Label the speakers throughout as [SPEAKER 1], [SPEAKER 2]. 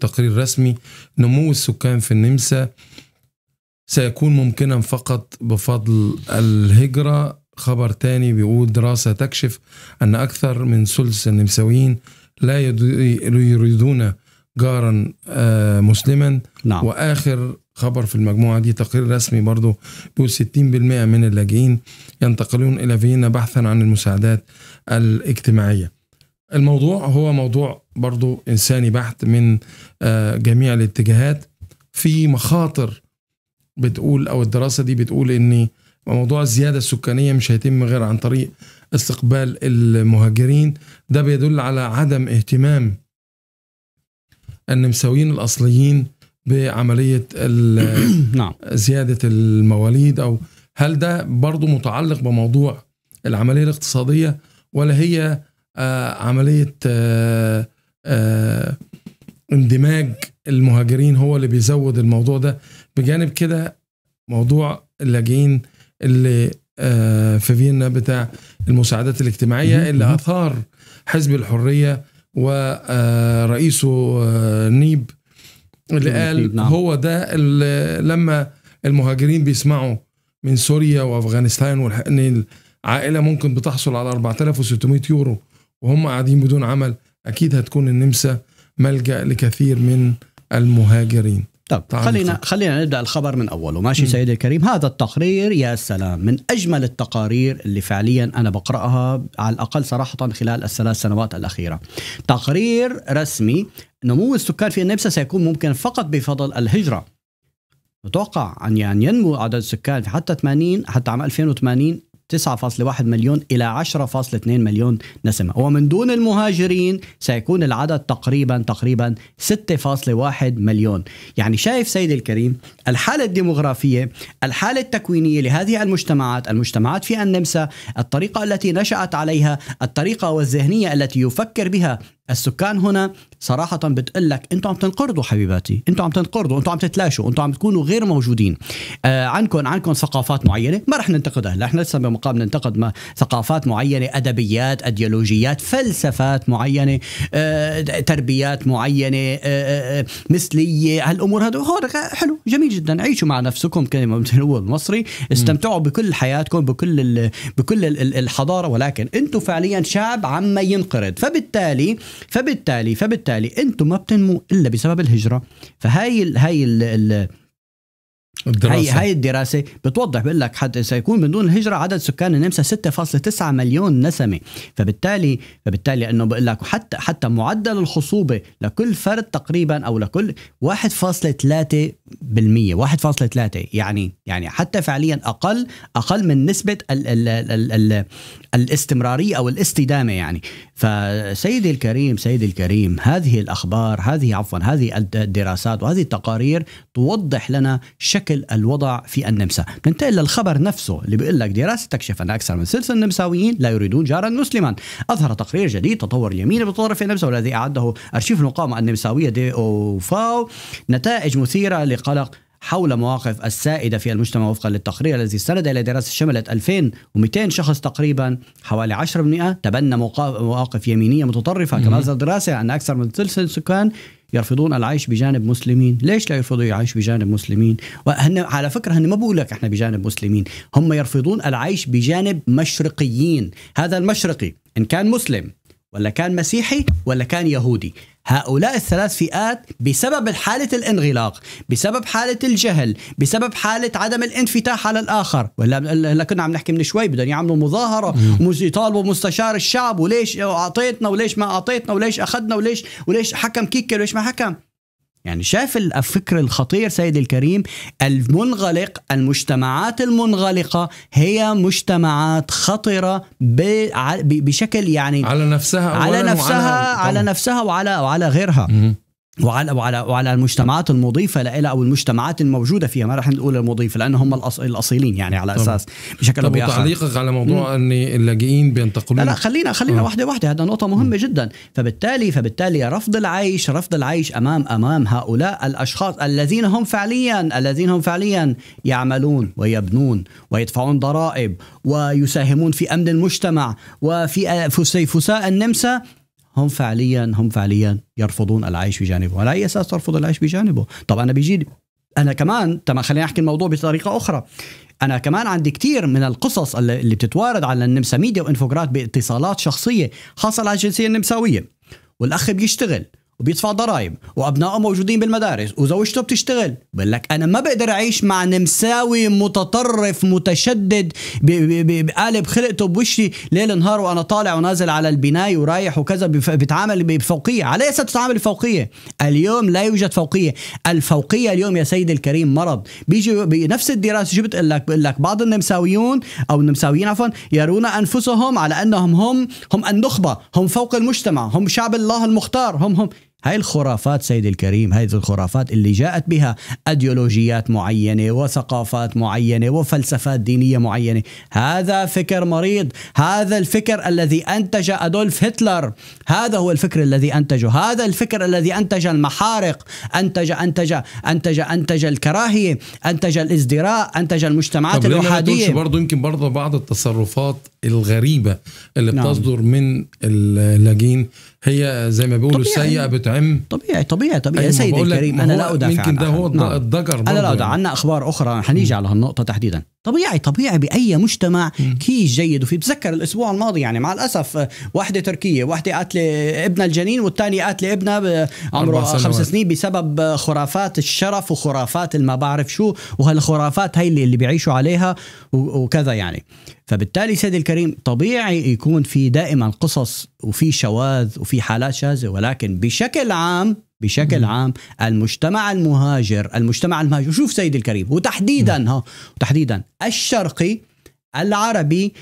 [SPEAKER 1] تقرير رسمي نمو السكان في النمسا سيكون ممكنا فقط بفضل الهجرة خبر تاني بيقول دراسة تكشف أن أكثر من ثلث النمساويين لا يريدون جارا آه، مسلما نعم. وآخر خبر في المجموعة دي تقرير رسمي برضو بيقول 60% من اللاجئين ينتقلون إلى فيينا بحثا عن المساعدات الاجتماعية الموضوع هو موضوع برضو إنساني بحت من آه، جميع الاتجاهات في مخاطر بتقول أو الدراسة دي بتقول إن موضوع الزيادة السكانية مش هيتم غير عن طريق استقبال المهاجرين ده بيدل على عدم اهتمام النمساويين الأصليين بعملية نعم. زيادة المواليد أو هل ده برضو متعلق بموضوع العملية الاقتصادية ولا هي آه، عمليه آه، آه، اندماج المهاجرين هو اللي بيزود الموضوع ده بجانب كده موضوع اللاجئين اللي في فيينا بتاع المساعدات الاجتماعيه اللي اثار حزب الحريه ورئيسه نيب اللي قال نعم. هو ده اللي لما المهاجرين بيسمعوا من سوريا وافغانستان ان عائلة ممكن بتحصل على 4600 يورو وهم قاعدين بدون عمل اكيد هتكون النمسا ملجا لكثير من المهاجرين طب خلينا
[SPEAKER 2] خلينا نبدا الخبر من اوله ماشي سيدي الكريم هذا التقرير يا سلام من اجمل التقارير اللي فعليا انا بقراها على الاقل صراحه خلال الثلاث سنوات الاخيره تقرير رسمي نمو السكان في النمسا سيكون ممكن فقط بفضل الهجره نتوقع ان يعني ينمو عدد السكان حتى 80 حتى عام 2080 9.1 مليون إلى 10.2 مليون نسمة ومن دون المهاجرين سيكون العدد تقريبا تقريبا 6.1 مليون يعني شايف سيدي الكريم الحالة الديمغرافية الحالة التكوينية لهذه المجتمعات المجتمعات في النمسا الطريقة التي نشأت عليها الطريقة والذهنية التي يفكر بها السكان هنا صراحة بتقول لك انتم عم تنقرضوا حبيباتي، انتم عم تنقرضوا، انتم عم تتلاشوا، انتم عم تكونوا غير موجودين. آه عندكم عندكم ثقافات معينة، ما رح ننتقدها نحن احنا لسه بمقام ننتقد ما ثقافات معينة، ادبيات، ايديولوجيات، فلسفات معينة، آه تربيات معينة، آه, آه،, آه، مثلية، هالامور هذا هون حلو جميل جدا، عيشوا مع نفسكم كلمة هو المصري، استمتعوا بكل حياتكم بكل بكل الحضارة ولكن انتم فعليا شعب عم ينقرض، فبالتالي فبالتالي فبالتالي انتم ما بتنموا الا بسبب الهجره فهاي الـ هاي الـ الـ الدراسة. هاي هاي الدراسة بتوضح بقول لك حتى سيكون من دون الهجرة عدد سكان النمسا 6.9 مليون نسمة فبالتالي فبالتالي انه بقول لك حتى حتى معدل الخصوبة لكل فرد تقريبا او لكل 1.3 بالمية 1.3 يعني يعني حتى فعليا أقل أقل من نسبة الـ الـ الـ الـ الاستمرارية أو الاستدامة يعني فسيدي الكريم سيدي الكريم هذه الأخبار هذه عفوا هذه الدراسات وهذه التقارير توضح لنا شكل الوضع في النمسا ننتقل للخبر نفسه اللي بيقول لك دراسة تكشف أن أكثر من ثلث النمساويين لا يريدون جارا مسلما أظهر تقرير جديد تطور اليمين بطرف النمسا والذي أعده أرشيف المقاومة النمساوية دي أو فاو نتائج مثيرة الذي قلق حول مواقف السائدة في المجتمع وفقا للتقرير الذي استند إلى دراسة شملت 2200 شخص تقريبا حوالي 10% تبنى مواقف يمينية متطرفة كما أصدرت دراسة أن أكثر من ثلث السكان يرفضون العيش بجانب مسلمين ليش لا يرفضوا العيش بجانب مسلمين وهن على فكرة هن ما بقول لك احنا بجانب مسلمين هم يرفضون العيش بجانب مشرقيين هذا المشرقي إن كان مسلم ولا كان مسيحي ولا كان يهودي هؤلاء الثلاث فئات بسبب حالة الانغلاق بسبب حالة الجهل بسبب حالة عدم الانفتاح على الآخر ولا كنا عم نحكي من شوي بدهم يعملوا مظاهرة يطالبوا مستشار الشعب وليش أعطيتنا وليش ما أعطيتنا وليش أخذنا وليش وليش حكم كيكل وليش ما حكم يعني شاف الفكر الخطير سيد الكريم المنغلق المجتمعات المنغلقة هي مجتمعات خطرة بشكل يعني على نفسها على نفسها وعلى على نفسها وعلى وعلى غيرها م- وعلى وعلى وعلى المجتمعات المضيفه لها او المجتمعات الموجوده فيها ما راح نقول المضيفه لانه هم الاصيلين يعني على اساس بشكل او باخر تعليقك على موضوع
[SPEAKER 1] ان اللاجئين بينتقلون لا, لا خلينا خلينا آه. واحده
[SPEAKER 2] واحده هذا نقطه مهمه مم. جدا فبالتالي فبالتالي رفض العيش رفض العيش امام امام هؤلاء الاشخاص الذين هم فعليا الذين هم فعليا يعملون ويبنون ويدفعون ضرائب ويساهمون في امن المجتمع وفي فسيفساء النمسا هم فعليا هم فعليا يرفضون العيش بجانبه على اي اساس ترفض العيش بجانبه طب انا بيجي انا كمان تمام خليني احكي الموضوع بطريقه اخرى انا كمان عندي كثير من القصص اللي بتتوارد على النمسا ميديا وانفوجرات باتصالات شخصيه حصل على الجنسيه النمساويه والاخ بيشتغل وبيدفع ضرائب وابنائه موجودين بالمدارس وزوجته بتشتغل بقول لك انا ما بقدر اعيش مع نمساوي متطرف متشدد بقالب خلقته بوشي ليل نهار وانا طالع ونازل على البنايه ورايح وكذا بتعامل بفوقيه على اساس تتعامل بفوقيه اليوم لا يوجد فوقيه الفوقيه اليوم يا سيدي الكريم مرض بيجي بنفس الدراسه شو بتقول لك بقول لك بعض النمساويون او النمساويين عفوا يرون انفسهم على انهم هم هم النخبه هم فوق المجتمع هم شعب الله المختار هم هم هاي الخرافات سيدي الكريم هاي الخرافات اللي جاءت بها أديولوجيات معينة وثقافات معينة وفلسفات دينية معينة هذا فكر مريض هذا الفكر الذي أنتج أدولف هتلر هذا هو الفكر الذي أنتجه هذا الفكر الذي أنتج المحارق أنتج أنتج أنتج أنتج الكراهية أنتج الازدراء أنتج المجتمعات الأحادية برضه
[SPEAKER 1] يمكن برضه بعض التصرفات الغريبة اللي نعم. بتصدر من اللاجئين هي زي ما بيقولوا السيئه بتعم
[SPEAKER 2] طبيعي طبيعي طبيعي يا سيدي الكريم انا لا ادافع يمكن ده هو نعم. الضجر نعم. انا لا ادافع يعني. عنها اخبار اخرى هنيجي على هالنقطه تحديدا طبيعي طبيعي باي مجتمع كيس جيد وفي بتذكر الاسبوع الماضي يعني مع الاسف واحده تركيه واحده قاتله ابنها الجنين والثانيه قاتله ابنها عمره خمس سنين بسبب خرافات الشرف وخرافات الما بعرف شو وهالخرافات هي اللي, اللي بيعيشوا عليها وكذا يعني فبالتالي سيدي الكريم طبيعي يكون في دائما قصص وفي شواذ وفي حالات شاذه ولكن بشكل عام بشكل عام المجتمع المهاجر المجتمع المهاجر شوف سيدي الكريم وتحديدا ها وتحديدا الشرقي العربي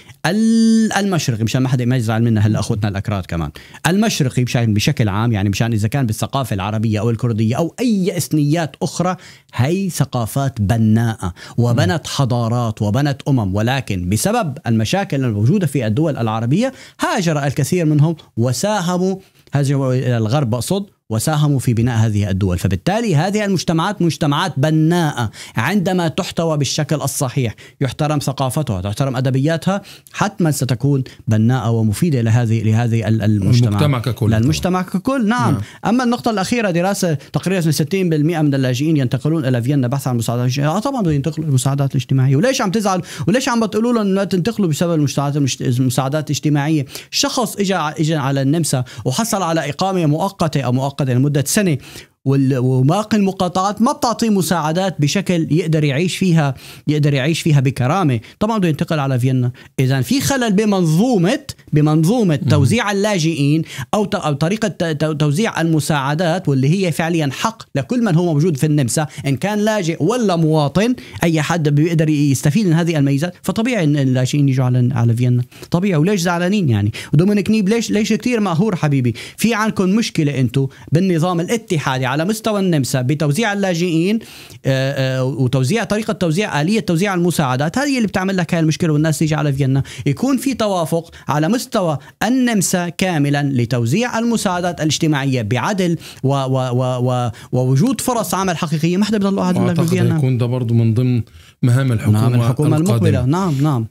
[SPEAKER 2] المشرقي مشان ما حدا ما يزعل منا هلا اخوتنا الاكراد كمان المشرقي مشان بشكل عام يعني مشان اذا كان بالثقافه العربيه او الكرديه او اي اثنيات اخرى هي ثقافات بناءه وبنت حضارات وبنت امم ولكن بسبب المشاكل الموجوده في الدول العربيه هاجر الكثير منهم وساهموا هاجروا الى الغرب اقصد وساهموا في بناء هذه الدول فبالتالي هذه المجتمعات مجتمعات بناءة عندما تحتوى بالشكل الصحيح يحترم ثقافتها تحترم أدبياتها حتما ستكون بناءة ومفيدة لهذه لهذه المجتمع المجتمع ككل للمجتمع ككل نعم. نعم أما النقطة الأخيرة دراسة تقريبا 60% من اللاجئين ينتقلون إلى فيينا بحث عن مساعدات اجتماعية آه طبعا بدهم ينتقلوا المساعدات الاجتماعية وليش عم تزعل وليش عم بتقولوا لهم لا تنتقلوا بسبب المساعدات المساعدات الاجتماعية شخص اجى اجى على النمسا وحصل على إقامة مؤقتة أو مؤقتة مؤقتا لمدة سنة وباقي المقاطعات ما بتعطيه مساعدات بشكل يقدر يعيش فيها يقدر يعيش فيها بكرامه طبعا بده ينتقل على فيينا اذا في خلل بمنظومه بمنظومه توزيع اللاجئين او او طريقه توزيع المساعدات واللي هي فعليا حق لكل من هو موجود في النمسا ان كان لاجئ ولا مواطن اي حد بيقدر يستفيد من هذه الميزات فطبيعي ان اللاجئين يجوا على على فيينا طبيعي وليش زعلانين يعني ودومينيك نيب ليش ليش كثير مقهور حبيبي في عندكم مشكله انتم بالنظام الاتحادي على مستوى النمسا بتوزيع اللاجئين آه، آه، وتوزيع طريقه توزيع اليه توزيع المساعدات هذه اللي بتعمل لك هاي المشكله والناس تيجي على فيينا يكون في توافق على مستوى النمسا كاملا لتوزيع المساعدات الاجتماعيه بعدل و و و و ووجود فرص عمل حقيقيه ما حدا بيضل قاعد في فيينا
[SPEAKER 1] يكون ده برضه من ضمن مهام الحكومه, مهام الحكومة المقبله
[SPEAKER 2] نعم نعم